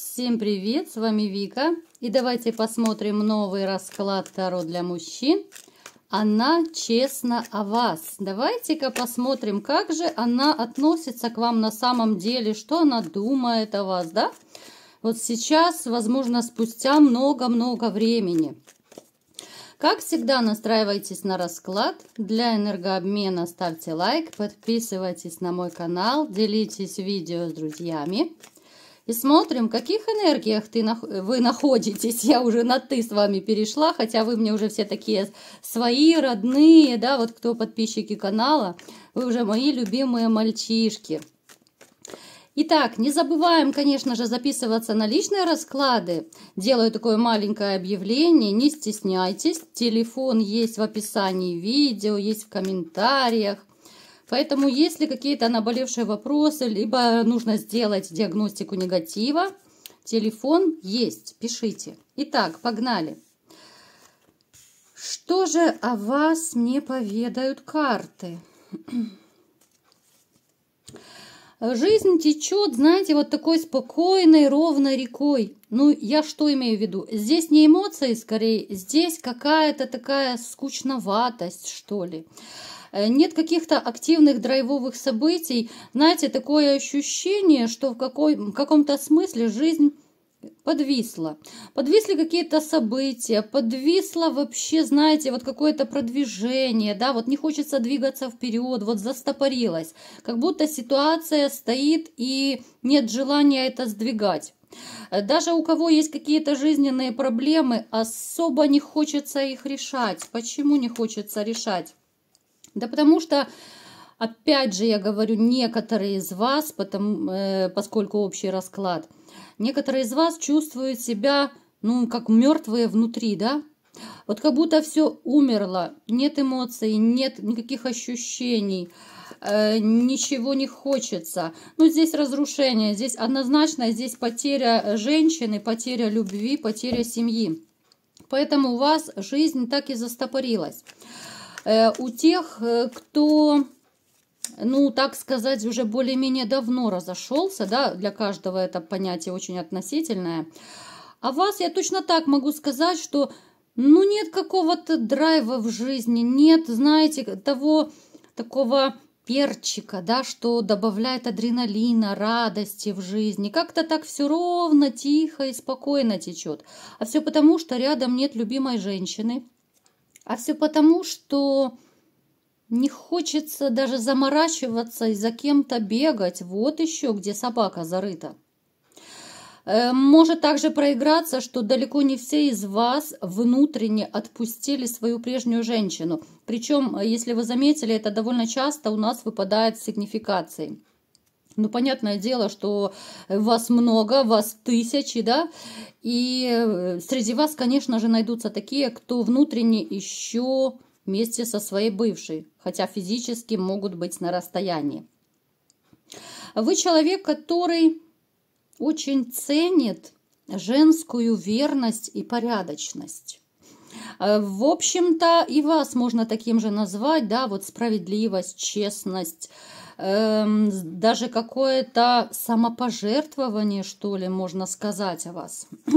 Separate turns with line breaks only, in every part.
Всем привет, с вами Вика. И давайте посмотрим новый расклад Таро для мужчин. Она честна о вас. Давайте-ка посмотрим, как же она относится к вам на самом деле, что она думает о вас, да? Вот сейчас, возможно, спустя много-много времени. Как всегда, настраивайтесь на расклад. Для энергообмена ставьте лайк, подписывайтесь на мой канал, делитесь видео с друзьями и смотрим, в каких энергиях ты, вы находитесь. Я уже на «ты» с вами перешла, хотя вы мне уже все такие свои, родные, да, вот кто подписчики канала, вы уже мои любимые мальчишки. Итак, не забываем, конечно же, записываться на личные расклады. Делаю такое маленькое объявление, не стесняйтесь. Телефон есть в описании видео, есть в комментариях. Поэтому, если какие-то наболевшие вопросы, либо нужно сделать диагностику негатива, телефон есть, пишите. Итак, погнали. Что же о вас мне поведают карты? Жизнь течет, знаете, вот такой спокойной, ровной рекой. Ну, я что имею в виду? Здесь не эмоции, скорее, здесь какая-то такая скучноватость, что ли. Э, нет каких-то активных драйвовых событий. Знаете, такое ощущение, что в, какой, в каком-то смысле жизнь подвисла. Подвисли какие-то события, подвисло вообще, знаете, вот какое-то продвижение, да, вот не хочется двигаться вперед, вот застопорилась, Как будто ситуация стоит и нет желания это сдвигать. Э, даже у кого есть какие-то жизненные проблемы, особо не хочется их решать. Почему не хочется решать? Да потому что, опять же, я говорю, некоторые из вас, потому, э, поскольку общий расклад, некоторые из вас чувствуют себя, ну, как мертвые внутри, да? Вот как будто все умерло, нет эмоций, нет никаких ощущений, э, ничего не хочется. Ну, здесь разрушение, здесь однозначно, здесь потеря женщины, потеря любви, потеря семьи. Поэтому у вас жизнь так и застопорилась. Э, у тех, э, кто ну, так сказать, уже более-менее давно разошелся, да, для каждого это понятие очень относительное. А вас я точно так могу сказать, что, ну, нет какого-то драйва в жизни, нет, знаете, того такого перчика, да, что добавляет адреналина, радости в жизни. Как-то так все ровно, тихо и спокойно течет. А все потому, что рядом нет любимой женщины, а все потому, что не хочется даже заморачиваться и за кем-то бегать. Вот еще где собака зарыта. Э, может также проиграться, что далеко не все из вас внутренне отпустили свою прежнюю женщину. Причем, если вы заметили, это довольно часто у нас выпадает с сигнификацией. Ну, понятное дело, что э, вас много, вас тысячи, да, и э, среди вас, конечно же, найдутся такие, кто внутренне еще вместе со своей бывшей, хотя физически могут быть на расстоянии. Вы человек, который очень ценит женскую верность и порядочность. Э, в общем-то, и вас можно таким же назвать, да, вот справедливость, честность, эм, даже какое-то самопожертвование, что ли, можно сказать о вас.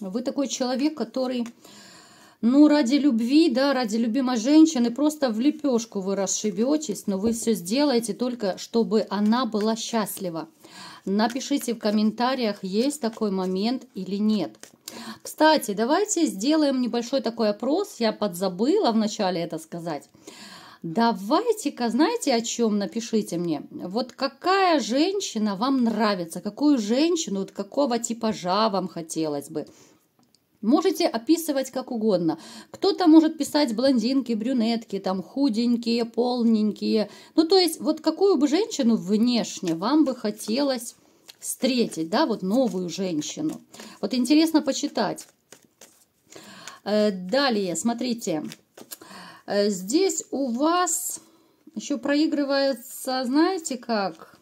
Вы такой человек, который, ну, ради любви, да, ради любимой женщины, просто в лепешку вы расшибетесь, но вы все сделаете только, чтобы она была счастлива. Напишите в комментариях, есть такой момент или нет. Кстати, давайте сделаем небольшой такой опрос. Я подзабыла вначале это сказать. Давайте-ка, знаете, о чем напишите мне? Вот какая женщина вам нравится? Какую женщину, вот какого типажа вам хотелось бы? Можете описывать как угодно. Кто-то может писать блондинки, брюнетки, там худенькие, полненькие. Ну, то есть, вот какую бы женщину внешне вам бы хотелось встретить, да, вот новую женщину. Вот интересно почитать. Э, далее, смотрите. Смотрите. Э, здесь у вас еще проигрывается, знаете как?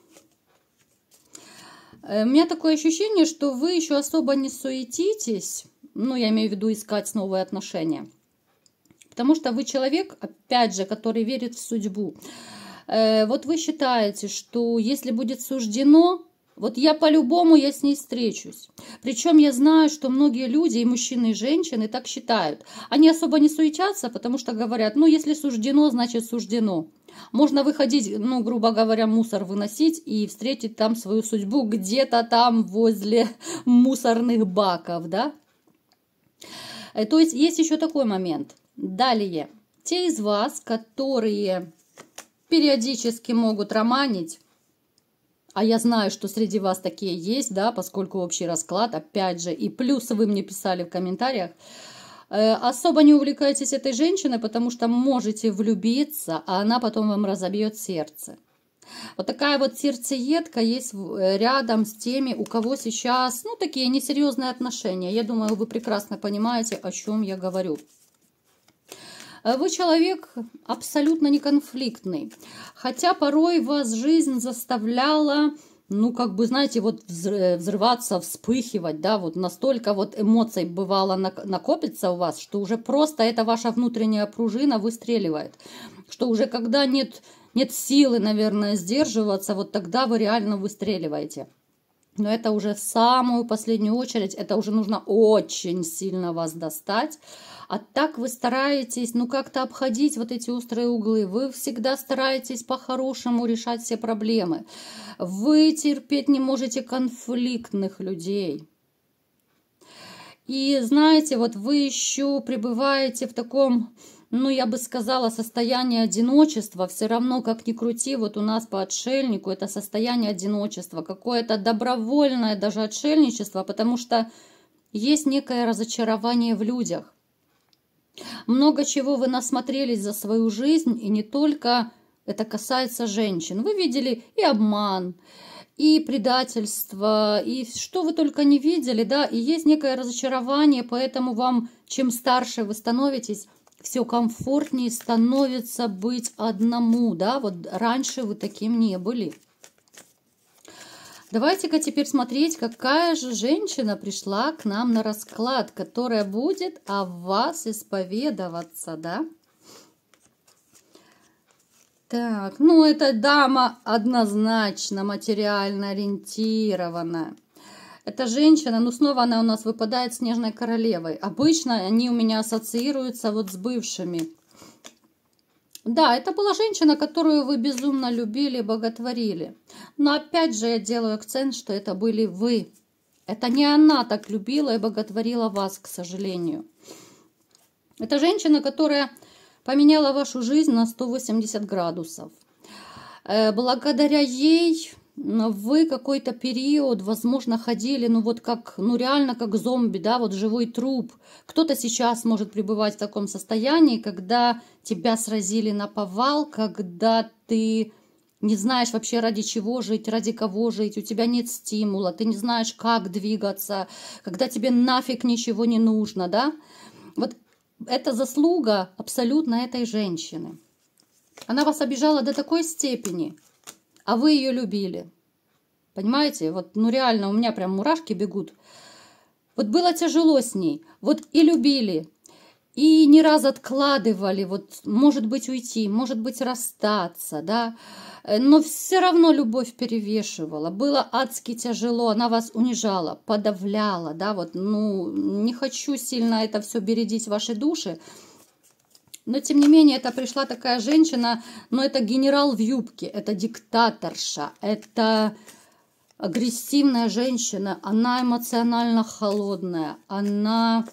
Э, у меня такое ощущение, что вы еще особо не суетитесь. Ну, я имею в виду искать новые отношения. Потому что вы человек, опять же, который верит в судьбу. Э, вот вы считаете, что если будет суждено, вот я по-любому я с ней встречусь. Причем я знаю, что многие люди, и мужчины, и женщины, так считают. Они особо не суетятся, потому что говорят, ну, если суждено, значит суждено. Можно выходить, ну, грубо говоря, мусор выносить и встретить там свою судьбу где-то там возле мусорных баков, да? Э, то есть есть еще такой момент. Далее. Те из вас, которые периодически могут романить, а я знаю, что среди вас такие есть, да, поскольку общий расклад, опять же, и плюс вы мне писали в комментариях, э, особо не увлекайтесь этой женщиной, потому что можете влюбиться, а она потом вам разобьет сердце. Вот такая вот сердцеедка есть э, рядом с теми, у кого сейчас, ну, такие несерьезные отношения. Я думаю, вы прекрасно понимаете, о чем я говорю. Э, вы человек абсолютно неконфликтный, хотя порой вас жизнь заставляла ну, как бы, знаете, вот э, взрываться, вспыхивать, да, вот настолько вот эмоций бывало накопится у вас, что уже просто эта ваша внутренняя пружина выстреливает, что уже когда нет, нет силы, наверное, сдерживаться, вот тогда вы реально выстреливаете. Но это уже в самую последнюю очередь, это уже нужно очень сильно вас достать. А так вы стараетесь, ну, как-то обходить вот эти острые углы. Вы всегда стараетесь по-хорошему решать все проблемы. Вы терпеть не можете конфликтных людей. И знаете, вот вы еще пребываете в таком но ну, я бы сказала, состояние одиночества, все равно, как ни крути, вот у нас по отшельнику это состояние одиночества, какое-то добровольное даже отшельничество, потому что есть некое разочарование в людях. Много чего вы насмотрелись за свою жизнь, и не только это касается женщин. Вы видели и обман, и предательство, и что вы только не видели, да, и есть некое разочарование, поэтому вам, чем старше вы становитесь, все комфортнее становится быть одному, да, вот раньше вы таким не были. Давайте-ка теперь смотреть, какая же женщина пришла к нам на расклад, которая будет о вас исповедоваться, да? Так, ну эта дама однозначно материально ориентирована эта женщина, ну снова она у нас выпадает снежной королевой. Обычно они у меня ассоциируются вот с бывшими. Да, это была женщина, которую вы безумно любили, боготворили. Но опять же я делаю акцент, что это были вы. Это не она так любила и боготворила вас, к сожалению. Это женщина, которая поменяла вашу жизнь на 180 градусов. Э, благодаря ей вы какой-то период, возможно, ходили, ну вот как, ну реально как зомби, да, вот живой труп. Кто-то сейчас может пребывать в таком состоянии, когда тебя сразили на повал, когда ты не знаешь вообще ради чего жить, ради кого жить, у тебя нет стимула, ты не знаешь, как двигаться, когда тебе нафиг ничего не нужно, да. Вот это заслуга абсолютно этой женщины. Она вас обижала до такой степени – а вы ее любили. Понимаете, вот, ну реально, у меня прям мурашки бегут. Вот было тяжело с ней, вот и любили, и не раз откладывали, вот, может быть, уйти, может быть, расстаться, да, э, но все равно любовь перевешивала, было адски тяжело, она вас унижала, подавляла, да, вот, ну, не хочу сильно это все бередить ваши души, но, тем не менее, это пришла такая женщина, но это генерал в юбке, это диктаторша, это агрессивная женщина, она эмоционально холодная, она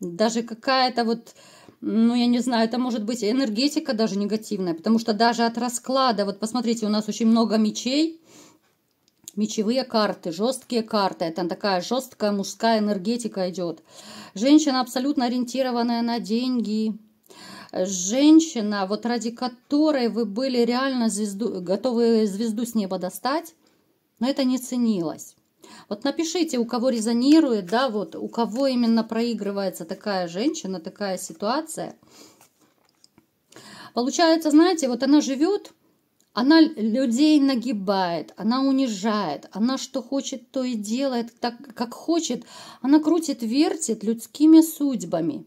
даже какая-то вот, ну, я не знаю, это может быть энергетика даже негативная, потому что даже от расклада, вот посмотрите, у нас очень много мечей, мечевые карты, жесткие карты. Это такая жесткая мужская энергетика идет. Женщина абсолютно ориентированная на деньги, женщина, вот ради которой вы были реально звезду, готовы звезду с неба достать, но это не ценилось. Вот напишите, у кого резонирует, да, вот у кого именно проигрывается такая женщина, такая ситуация. Получается, знаете, вот она живет, она людей нагибает, она унижает, она что хочет, то и делает, так как хочет, она крутит, вертит людскими судьбами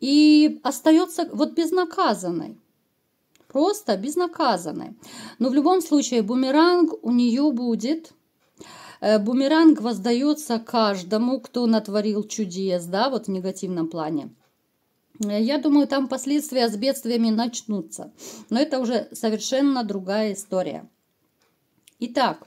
и остается вот безнаказанной. Просто безнаказанной. Но в любом случае бумеранг у нее будет. Э, бумеранг воздается каждому, кто натворил чудес, да, вот в негативном плане. Э, я думаю, там последствия с бедствиями начнутся. Но это уже совершенно другая история. Итак,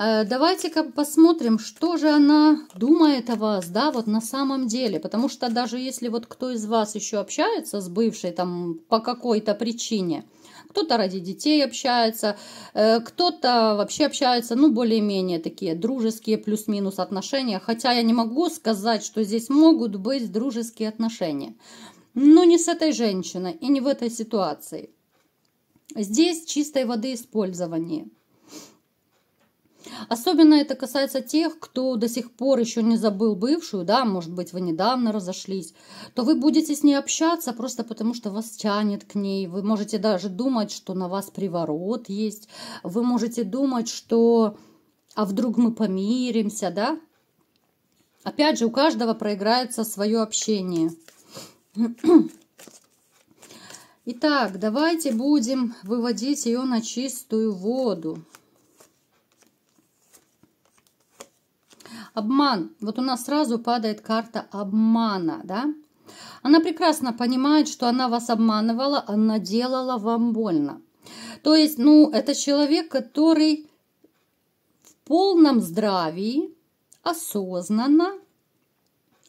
Э, давайте-ка посмотрим, что же она думает о вас, да, вот на самом деле. Потому что даже если вот кто из вас еще общается с бывшей там по какой-то причине, кто-то ради детей общается, э, кто-то вообще общается, ну, более-менее такие дружеские плюс-минус отношения. Хотя я не могу сказать, что здесь могут быть дружеские отношения. Но не с этой женщиной и не в этой ситуации. Здесь чистой воды использование – Особенно это касается тех, кто до сих пор еще не забыл бывшую, да, может быть, вы недавно разошлись, то вы будете с ней общаться просто потому, что вас тянет к ней. Вы можете даже думать, что на вас приворот есть. Вы можете думать, что а вдруг мы помиримся, да? Опять же, у каждого проиграется свое общение. Итак, давайте будем выводить ее на чистую воду. Обман. Вот у нас сразу падает карта обмана, да? Она прекрасно понимает, что она вас обманывала, она делала вам больно. То есть, ну, это человек, который в полном здравии, осознанно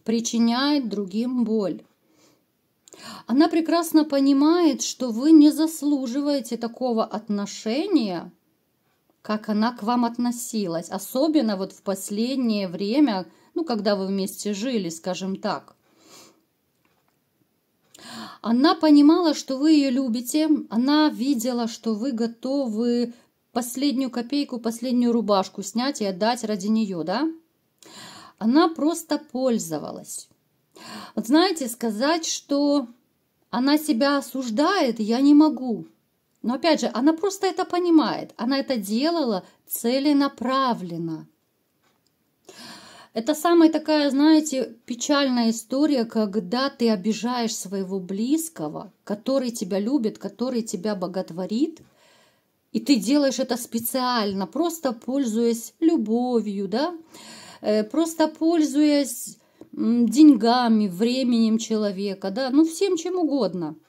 причиняет другим боль. Она прекрасно понимает, что вы не заслуживаете такого отношения как она к вам относилась, особенно вот в последнее время, ну, когда вы вместе жили, скажем так. Она понимала, что вы ее любите, она видела, что вы готовы последнюю копейку, последнюю рубашку снять и отдать ради нее, да? Она просто пользовалась. Вот знаете, сказать, что она себя осуждает, я не могу. Но опять же, она просто это понимает. Она это делала целенаправленно. Это самая такая, знаете, печальная история, когда ты обижаешь своего близкого, который тебя любит, который тебя боготворит, и ты делаешь это специально, просто пользуясь любовью, да, э, просто пользуясь деньгами, временем человека, да, ну всем чем угодно –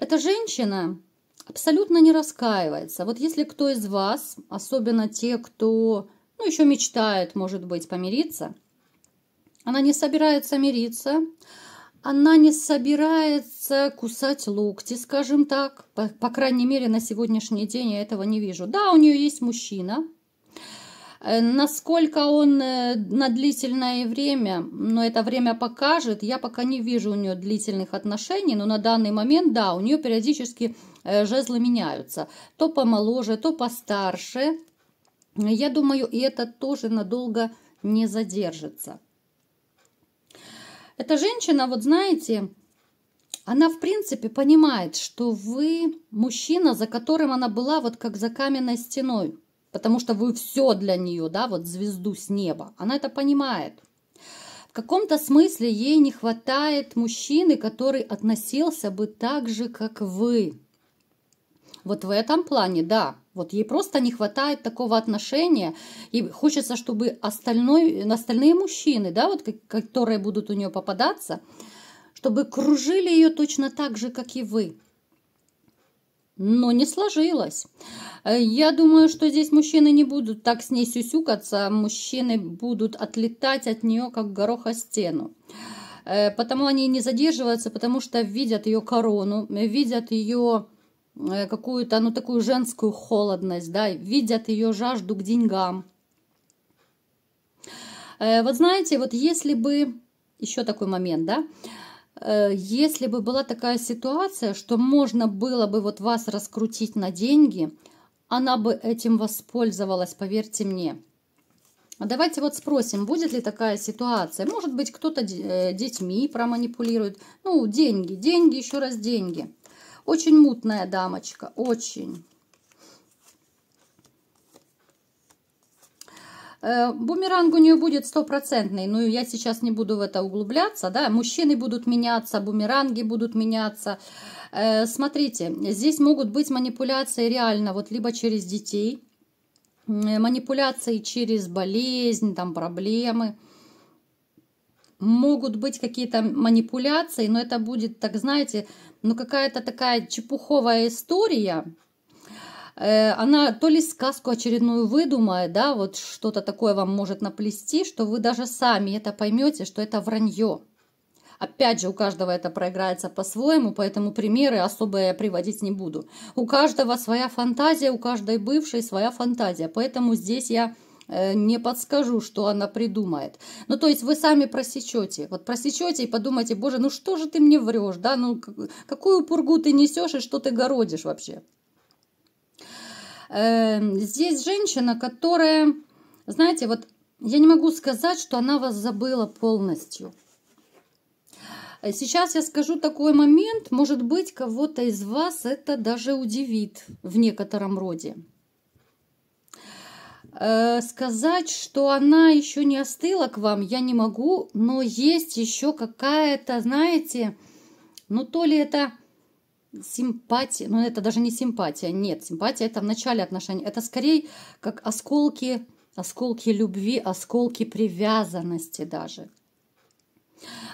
эта женщина абсолютно не раскаивается. Вот если кто из вас, особенно те, кто ну, еще мечтает, может быть, помириться, она не собирается мириться, она не собирается кусать локти, скажем так. По, по крайней мере, на сегодняшний день я этого не вижу. Да, у нее есть мужчина, Э, насколько он э, на длительное время, но это время покажет, я пока не вижу у нее длительных отношений, но на данный момент, да, у нее периодически э, жезлы меняются. То помоложе, то постарше. Я думаю, и это тоже надолго не задержится. Эта женщина, вот знаете, она в принципе понимает, что вы мужчина, за которым она была вот как за каменной стеной потому что вы все для нее, да, вот звезду с неба. Она это понимает. В каком-то смысле ей не хватает мужчины, который относился бы так же, как вы. Вот в этом плане, да, вот ей просто не хватает такого отношения, и хочется, чтобы остальной, остальные мужчины, да, вот, которые будут у нее попадаться, чтобы кружили ее точно так же, как и вы но не сложилось. Э, я думаю, что здесь мужчины не будут так с ней сюсюкаться, мужчины будут отлетать от нее, как гороха стену. Э, потому они не задерживаются, потому что видят ее корону, видят ее э, какую-то, ну, такую женскую холодность, да, видят ее жажду к деньгам. Вот знаете, вот если бы, еще такой момент, да, Э, если бы была такая ситуация, что можно было бы вот вас раскрутить на деньги, она бы этим воспользовалась, поверьте мне. А давайте вот спросим, будет ли такая ситуация. Может быть, кто-то э, детьми проманипулирует. Ну, деньги, деньги, еще раз деньги. Очень мутная дамочка, очень. Э, бумеранг у нее будет стопроцентный, но ну, я сейчас не буду в это углубляться, да, мужчины будут меняться, бумеранги будут меняться. Э, смотрите, здесь могут быть манипуляции реально, вот либо через детей, манипуляции через болезнь, там проблемы, могут быть какие-то манипуляции, но это будет, так знаете, ну какая-то такая чепуховая история, Э, она то ли сказку очередную выдумает, да, вот что-то такое вам может наплести, что вы даже сами это поймете, что это вранье. Опять же, у каждого это проиграется по-своему, поэтому примеры особо я приводить не буду. У каждого своя фантазия, у каждой бывшей своя фантазия, поэтому здесь я э, не подскажу, что она придумает. Ну, то есть вы сами просечете. Вот просечете и подумайте, боже, ну что же ты мне врешь, да? Ну, какую пургу ты несешь и что ты городишь вообще? Эм, здесь женщина, которая, знаете, вот я не могу сказать, что она вас забыла полностью. Э, сейчас я скажу такой момент, может быть, кого-то из вас это даже удивит в некотором роде. Э, сказать, что она еще не остыла к вам, я не могу, но есть еще какая-то, знаете, ну то ли это симпатия, ну это даже не симпатия, нет, симпатия это в начале отношений, это скорее как осколки, осколки любви, осколки привязанности даже.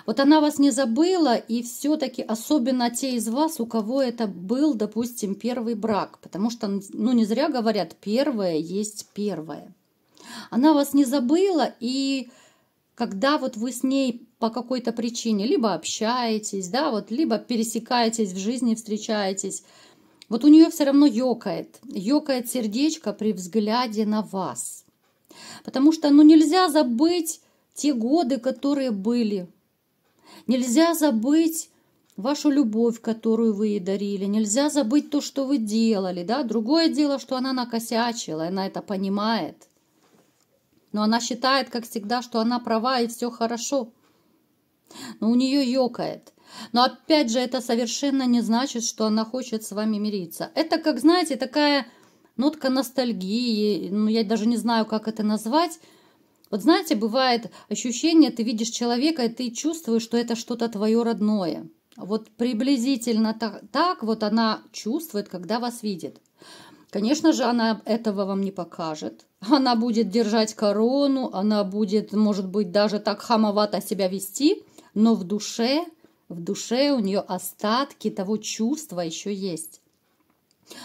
Вот она вас не забыла, и все-таки особенно те из вас, у кого это был, допустим, первый брак, потому что, ну не зря говорят, первое есть первое. Она вас не забыла, и когда вот вы с ней по какой-то причине либо общаетесь, да, вот, либо пересекаетесь в жизни, встречаетесь, вот у нее все равно ёкает, ёкает сердечко при взгляде на вас. Потому что, ну, нельзя забыть те годы, которые были. Нельзя забыть вашу любовь, которую вы ей дарили. Нельзя забыть то, что вы делали, да. Другое дело, что она накосячила, она это понимает. Но она считает, как всегда, что она права и все хорошо. Но у нее ёкает. Но опять же, это совершенно не значит, что она хочет с вами мириться. Это, как знаете, такая нотка ностальгии. Ну, я даже не знаю, как это назвать. Вот знаете, бывает ощущение, ты видишь человека, и ты чувствуешь, что это что-то твое родное. Вот приблизительно так, так вот она чувствует, когда вас видит. Конечно же, она этого вам не покажет. Она будет держать корону, она будет, может быть, даже так хамовато себя вести, но в душе, в душе у нее остатки того чувства еще есть.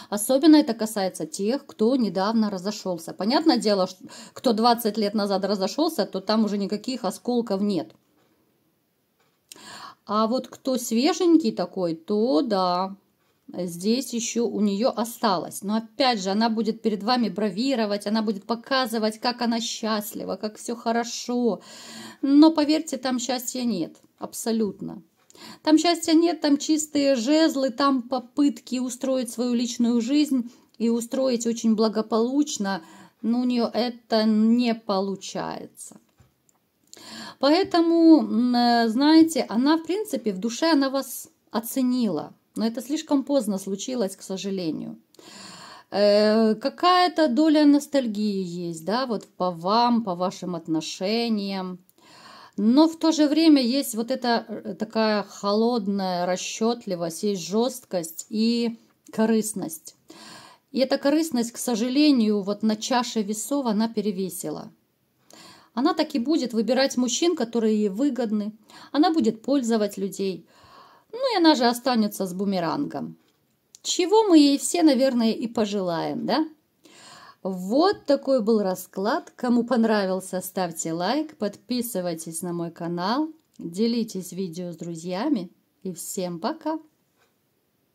Особенно это касается тех, кто недавно разошелся. Понятное дело, что кто 20 лет назад разошелся, то там уже никаких осколков нет. А вот кто свеженький такой, то да, здесь еще у нее осталось. Но опять же, она будет перед вами бравировать, она будет показывать, как она счастлива, как все хорошо. Но поверьте, там счастья нет, абсолютно. Там счастья нет, там чистые жезлы, там попытки устроить свою личную жизнь и устроить очень благополучно, но у нее это не получается. Поэтому, э, знаете, она, в принципе, в душе она вас оценила – но это слишком поздно случилось, к сожалению. Э, какая-то доля ностальгии есть, да, вот по вам, по вашим отношениям. Но в то же время есть вот эта э, такая холодная расчетливость, есть жесткость и корыстность. И эта корыстность, к сожалению, вот на чаше весов она перевесила. Она так и будет выбирать мужчин, которые ей выгодны. Она будет пользовать людей. Ну и она же останется с бумерангом. Чего мы ей все, наверное, и пожелаем, да? Вот такой был расклад. Кому понравился, ставьте лайк, подписывайтесь на мой канал, делитесь видео с друзьями и всем пока!